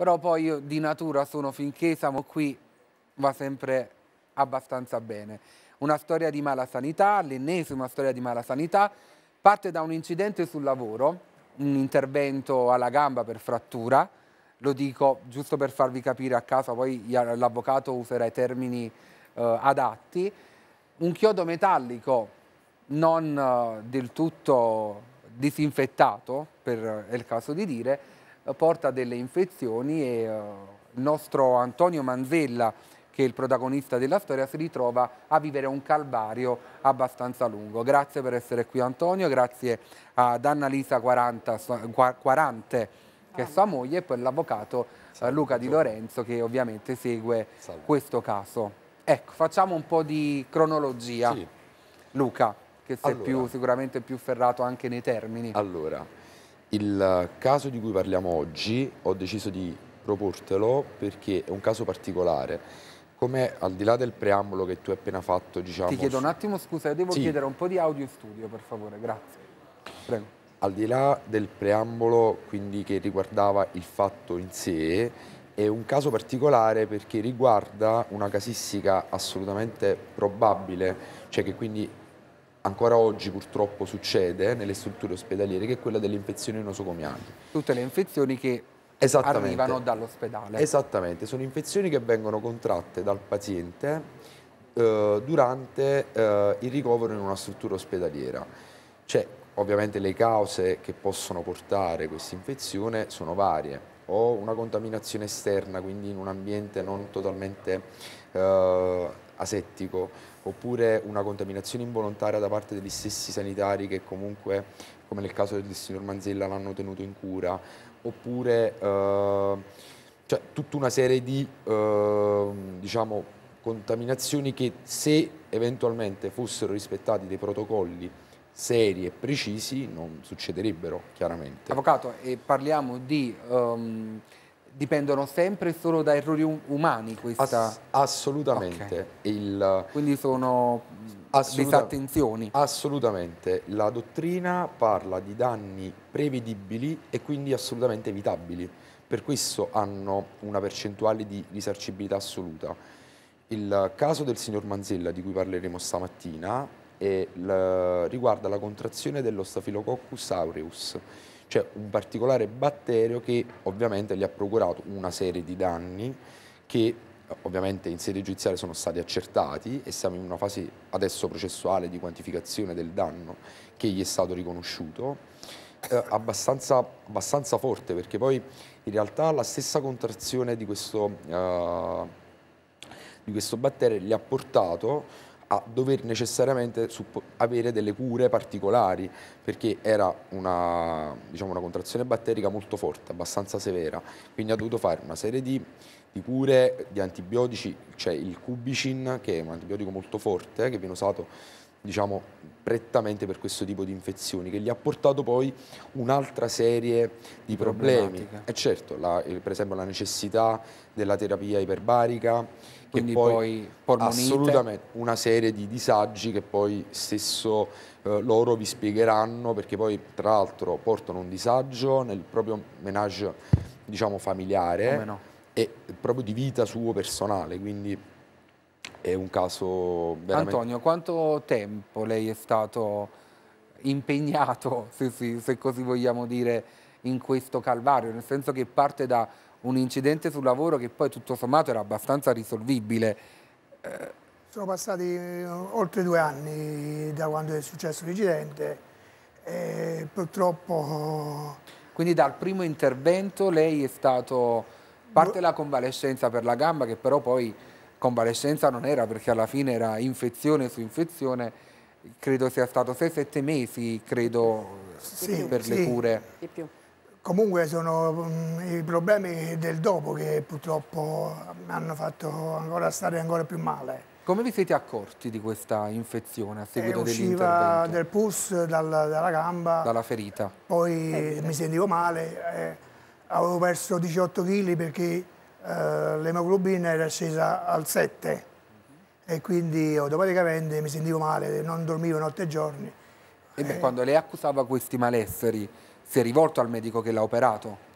però poi io di natura sono finché siamo qui va sempre abbastanza bene. Una storia di mala sanità, l'ennesima storia di mala sanità, parte da un incidente sul lavoro, un intervento alla gamba per frattura, lo dico giusto per farvi capire a casa, poi l'avvocato userà i termini eh, adatti, un chiodo metallico non eh, del tutto disinfettato, per, è il caso di dire, eh, porta delle infezioni e eh, il nostro Antonio Manzella, che è il protagonista della storia, si ritrova a vivere un calvario abbastanza lungo. Grazie per essere qui Antonio, grazie ad Annalisa Quaranta, 40 che è sua moglie e poi l'avvocato eh, Luca Di Lorenzo che ovviamente segue Salve. questo caso. Ecco, facciamo un po' di cronologia. Sì. Luca, che sei allora. più, sicuramente più ferrato anche nei termini. Allora, il caso di cui parliamo oggi ho deciso di proportelo perché è un caso particolare. Come al di là del preambolo che tu hai appena fatto, diciamo... Ti chiedo un attimo scusa, devo sì. chiedere un po' di audio in studio, per favore, grazie. Prego. Al di là del preambolo, quindi che riguardava il fatto in sé, è un caso particolare perché riguarda una casistica assolutamente probabile, cioè che quindi ancora oggi purtroppo succede eh, nelle strutture ospedaliere, che è quella delle infezioni nosocomiali. Tutte le infezioni che arrivano dall'ospedale. Esattamente, sono infezioni che vengono contratte dal paziente eh, durante eh, il ricovero in una struttura ospedaliera. Cioè, ovviamente le cause che possono portare questa infezione sono varie o una contaminazione esterna, quindi in un ambiente non totalmente eh, asettico, oppure una contaminazione involontaria da parte degli stessi sanitari che comunque, come nel caso del signor Manzella, l'hanno tenuto in cura, oppure eh, cioè, tutta una serie di eh, diciamo, contaminazioni che se eventualmente fossero rispettati dei protocolli seri e precisi non succederebbero chiaramente. Avvocato, e parliamo di um, dipendono sempre solo da errori um umani questa... Ass assolutamente. Okay. Il... Quindi sono Assoluta... disattenzioni. Assolutamente. La dottrina parla di danni prevedibili e quindi assolutamente evitabili. Per questo hanno una percentuale di risarcibilità assoluta. Il caso del signor Manzella, di cui parleremo stamattina, la... riguarda la contrazione dello Staphylococcus aureus c'è un particolare batterio che ovviamente gli ha procurato una serie di danni che ovviamente in sede giudiziaria sono stati accertati e siamo in una fase adesso processuale di quantificazione del danno che gli è stato riconosciuto, eh, abbastanza, abbastanza, forte perché poi in realtà la stessa contrazione di questo, eh, di questo batterio gli ha portato a dover necessariamente avere delle cure particolari perché era una, diciamo, una, contrazione batterica molto forte, abbastanza severa, quindi ha dovuto fare una serie di, di cure di antibiotici, c'è cioè il Cubicin che è un antibiotico molto forte che viene usato diciamo, prettamente per questo tipo di infezioni, che gli ha portato poi un'altra serie di problemi. E eh, certo, la, eh, per esempio la necessità della terapia iperbarica, Quindi poi, poi assolutamente una serie di disagi che poi stesso eh, loro vi spiegheranno, perché poi tra l'altro portano un disagio nel proprio menage diciamo, familiare no. e proprio di vita suo personale. Quindi è un caso veramente... Antonio, quanto tempo lei è stato impegnato, se, se così vogliamo dire, in questo calvario? Nel senso che parte da un incidente sul lavoro che poi tutto sommato era abbastanza risolvibile. Eh, sono passati eh, oltre due anni da quando è successo l'incidente e purtroppo... Eh, Quindi dal primo intervento lei è stato... parte boh. la convalescenza per la gamba che però poi convalescenza non era perché alla fine era infezione su infezione, credo sia stato 6-7 mesi credo, sì, per sì. le cure. Di più. Comunque sono mm, i problemi del dopo che purtroppo mi hanno fatto ancora stare ancora più male. Come vi siete accorti di questa infezione a eh, seguito eh, dell'intervento? del pus dal, dalla gamba. Dalla ferita. Poi eh, mi sentivo male, eh, avevo perso 18 kg perché eh, l'emoglobina era scesa al 7 e quindi automaticamente oh, mi sentivo male, non dormivo notte e giorni. E beh, eh, quando lei accusava questi malesseri, si è rivolto al medico che l'ha operato?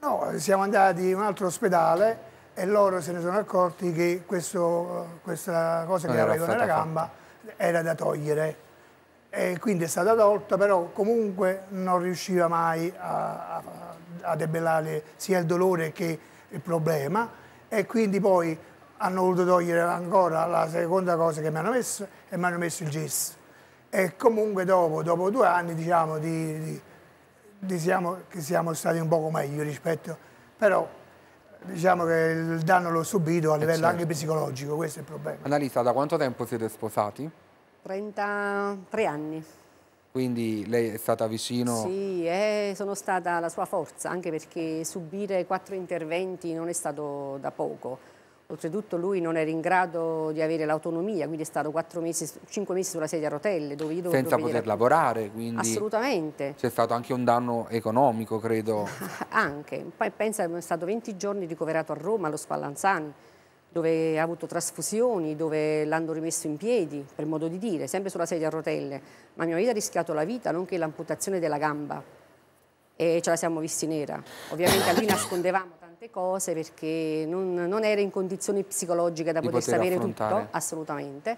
No, siamo andati in un altro ospedale e loro se ne sono accorti che questo, eh, questa cosa non che avevo nella gamba fatta. era da togliere. E quindi è stata tolta, però comunque non riusciva mai a, a, a debellare sia il dolore che il problema e quindi poi hanno voluto togliere ancora la seconda cosa che mi hanno messo e mi hanno messo il gesso. E comunque dopo, dopo due anni diciamo di, di, di siamo, che siamo stati un poco meglio rispetto, però diciamo che il danno l'ho subito a eh, livello certo. anche psicologico, questo è il problema. Annalisa, da quanto tempo siete sposati? 33 anni. Quindi lei è stata vicino? Sì, eh, sono stata la sua forza, anche perché subire quattro interventi non è stato da poco. Oltretutto lui non era in grado di avere l'autonomia, quindi è stato mesi, cinque mesi sulla sedia a rotelle. Dove io Senza poter vedere... lavorare, quindi... Assolutamente. C'è stato anche un danno economico, credo. anche. Poi pensa che è stato 20 giorni ricoverato a Roma, allo Spallanzani dove ha avuto trasfusioni, dove l'hanno rimesso in piedi, per modo di dire, sempre sulla sedia a rotelle, ma mio marito ha rischiato la vita, nonché l'amputazione della gamba e ce la siamo visti nera. Ovviamente lì nascondevamo tante cose perché non, non era in condizioni psicologiche da poter, poter sapere affrontare. tutto, assolutamente.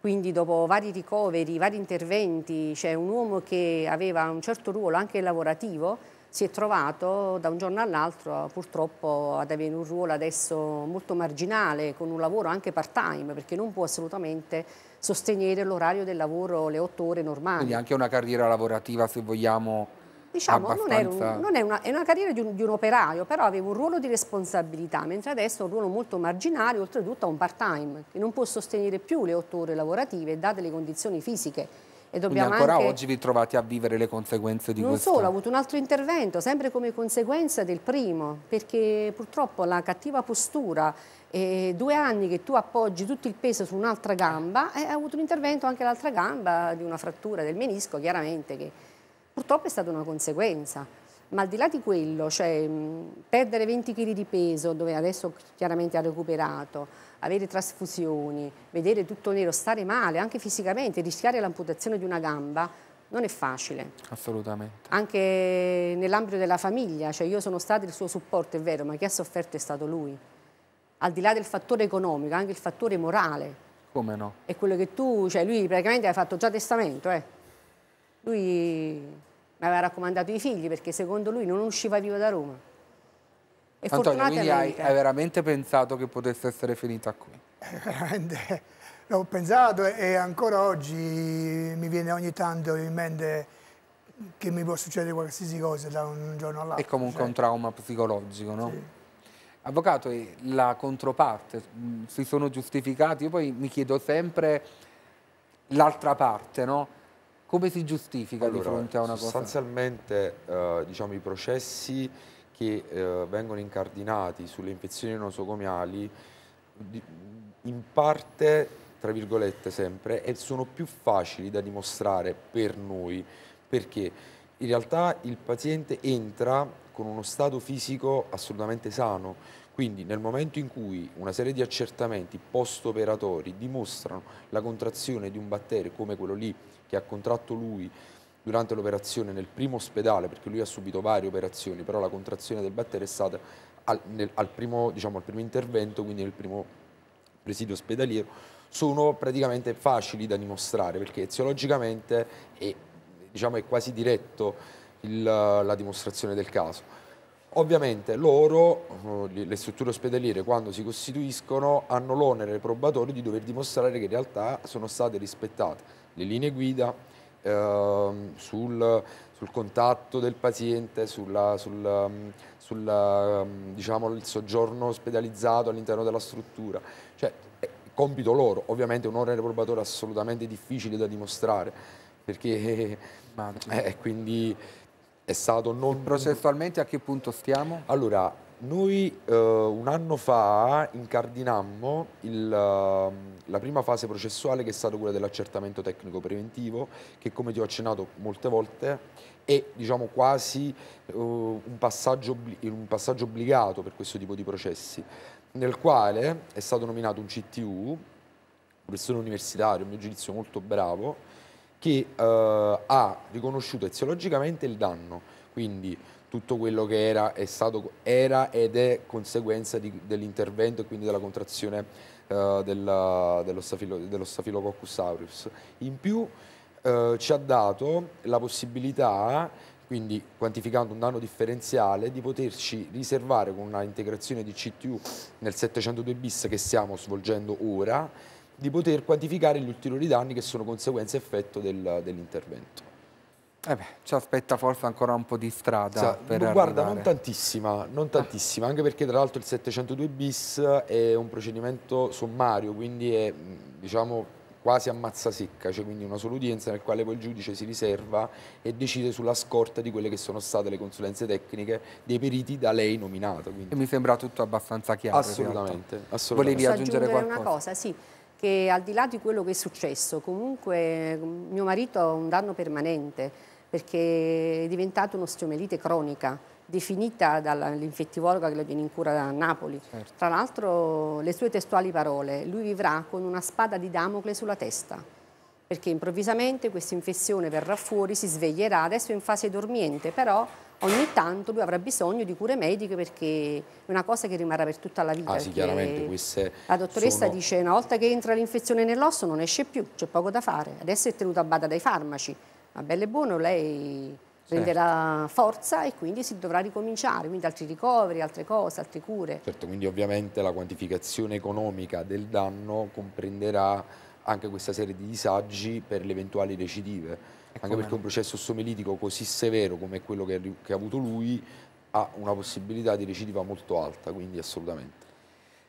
Quindi dopo vari ricoveri, vari interventi, c'è cioè un uomo che aveva un certo ruolo anche lavorativo, si è trovato da un giorno all'altro purtroppo ad avere un ruolo adesso molto marginale con un lavoro anche part time perché non può assolutamente sostenere l'orario del lavoro le otto ore normali. Quindi anche una carriera lavorativa se vogliamo diciamo, abbastanza... non, un, non è, una, è, una, carriera di un, di un, operaio, però aveva un ruolo di responsabilità, mentre adesso ha un ruolo molto marginale, oltretutto a un part-time, che non può sostenere più le otto ore lavorative, date le condizioni fisiche e dobbiamo Quindi ancora anche... oggi vi trovate a vivere le conseguenze di non questo? Non solo, ho avuto un altro intervento, sempre come conseguenza del primo, perché purtroppo la cattiva postura e due anni che tu appoggi tutto il peso su un'altra gamba e eh, ha avuto un intervento anche l'altra gamba di una frattura del menisco, chiaramente che purtroppo è stata una conseguenza. Ma al di là di quello, cioè, perdere 20 kg di peso, dove adesso chiaramente ha recuperato, avere trasfusioni, vedere tutto nero, stare male anche fisicamente, rischiare l'amputazione di una gamba, non è facile. Assolutamente. Anche nell'ambito della famiglia, cioè io sono stato il suo supporto, è vero, ma chi ha sofferto è stato lui. Al di là del fattore economico, anche il fattore morale. Come no? È quello che tu, cioè lui praticamente ha fatto già testamento, eh. Lui mi aveva raccomandato i figli perché secondo lui non usciva vivo da Roma. E Antonio, fortunatamente... hai, hai veramente pensato che potesse essere finita qui? Veramente, l'ho pensato e ancora oggi mi viene ogni tanto in mente che mi può succedere qualsiasi cosa da un giorno all'altro. È comunque cioè. un trauma psicologico, no? Sì. Avvocato la controparte mm, si sono giustificati? Io poi mi chiedo sempre l'altra parte, no? come si giustifica allora, di fronte a una sostanzialmente, cosa? Sostanzialmente eh, diciamo, i processi che eh, vengono incardinati sulle infezioni nosocomiali in parte, tra virgolette sempre, e sono più facili da dimostrare per noi perché in realtà il paziente entra con uno stato fisico assolutamente sano, quindi nel momento in cui una serie di accertamenti post-operatori dimostrano la contrazione di un batterio come quello lì che ha contratto lui durante l'operazione nel primo ospedale, perché lui ha subito varie operazioni, però la contrazione del batterio è stata al, nel, al, primo, diciamo, al primo intervento, quindi nel primo presidio ospedaliero, sono praticamente facili da dimostrare, perché eziologicamente è, diciamo, è quasi diretto il, la dimostrazione del caso Ovviamente loro, eh, le strutture ospedaliere, quando si costituiscono, hanno l'onere probatorio di dover dimostrare che in realtà sono state rispettate le linee guida ehm, sul, sul, contatto del paziente, sulla, mm, sulla, sulla, mm, diciamo, il soggiorno ospedalizzato all'interno della struttura. Cioè, compito loro, ovviamente un onere probatorio assolutamente difficile da dimostrare, perché eh, quindi è stato non... Processualmente a che punto stiamo? Allora, noi eh, un anno fa incardinammo il, ehm, la prima fase processuale che è stata quella dell'accertamento tecnico preventivo che come ti ho accennato molte volte è diciamo, quasi eh, un, passaggio, un passaggio obbligato per questo tipo di processi nel quale è stato nominato un CTU, un professore universitario, a mio giudizio molto bravo, che eh, ha riconosciuto eziologicamente il danno, quindi tutto quello che era, stato, era ed è conseguenza dell'intervento e quindi della contrazione eh, della, dello, stafilo, dello, Staphylococcus aureus. In più eh, ci ha dato la possibilità quindi quantificando un danno differenziale, di poterci riservare con una integrazione di CTU nel 702 bis che stiamo svolgendo ora, di poter quantificare gli ulteriori danni che sono conseguenze e effetto del, dell'intervento. Eh beh, ci aspetta forse ancora un po' di strada. Sì, guarda, arrivare. non tantissima, non tantissima, ah. anche perché tra l'altro il 702 bis è un procedimento sommario, quindi è mm, diciamo quasi a mazza secca, cioè quindi una sola udienza nel quale poi il giudice si riserva e decide sulla scorta di quelle che sono state le consulenze tecniche dei periti da lei nominato. Quindi. E mi sembra tutto abbastanza chiaro. Assolutamente, assolutamente. Volevi aggiungere, aggiungere qualcosa? una cosa, sì che al di là di quello che è successo, comunque mm, mio marito ha un danno permanente perché è diventato un'osteomelite cronica definita dall'infettivologa che lo viene in cura da Napoli. Certo. Tra l'altro le sue testuali parole, lui vivrà con una spada di Damocle sulla testa perché improvvisamente questa infezione verrà fuori, si sveglierà, adesso è in fase dormiente, però ogni tanto lui avrà bisogno di cure mediche perché è una cosa che rimarrà per tutta la vita. Ah, sì, chiaramente queste La dottoressa sono... dice una volta che entra l'infezione nell'osso non esce più, c'è poco da fare. Adesso è tenuta a bada dai farmaci, ma bello e buono lei prenderà forza e quindi si dovrà ricominciare, quindi altri ricoveri, altre cose, altre cure. Certo, quindi ovviamente la quantificazione economica del danno comprenderà anche questa serie di disagi per le eventuali recidive anche perché un processo somelitico così severo come quello che, che ha avuto lui ha una possibilità di recidiva molto alta, quindi assolutamente.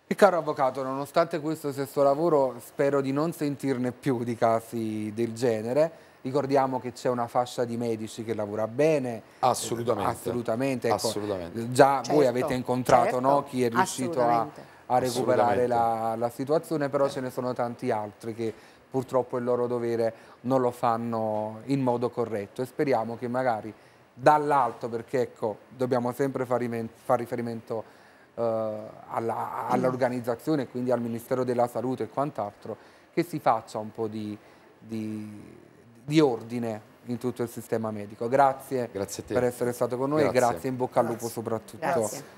E caro avvocato, nonostante questo stesso lavoro, spero di non sentirne più di casi del genere. Ricordiamo che c'è una fascia di medici che lavora bene. Assolutamente. Assolutamente. Ecco, assolutamente. Già certo, voi avete incontrato certo, no, chi è riuscito a, a recuperare la, la, situazione, però eh. ce ne sono tanti altri che purtroppo il loro dovere non lo fanno in modo corretto e speriamo che magari dall'alto, perché ecco, dobbiamo sempre fare riferimento eh, all'organizzazione, all quindi al Ministero della Salute e quant'altro, che si faccia un po' di, di, di, ordine in tutto il sistema medico. Grazie, grazie per essere stato con noi grazie. e grazie in bocca al lupo grazie. soprattutto